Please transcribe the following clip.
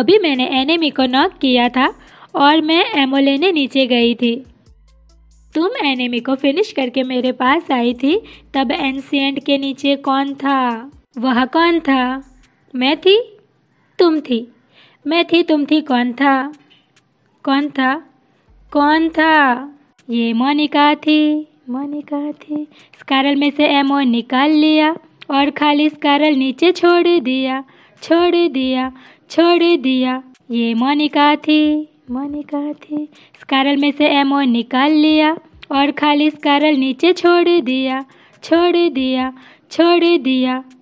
अभी मैंने एनेमी को नॉक किया था और मैं एमओ लेने नीचे गई थी तुम एनेमी को फिनिश करके मेरे पास आई थी तब एनसीएंट के नीचे कौन था वह कौन था मैं थी तुम थी मैं थी तुम थी कौन था कौन था कौन था ये मोनिका थी मोनिका थी स्कारल में से एमो निकाल लिया और खाली स्कारल नीचे छोड़ दिया छोड़ दिया छोड़ दिया ये मोनिका थी मोनिका थी स्कारल में से एमओ निकाल लिया और खाली स्कारल नीचे छोड़ दिया छोड़ दिया छोड़ दिया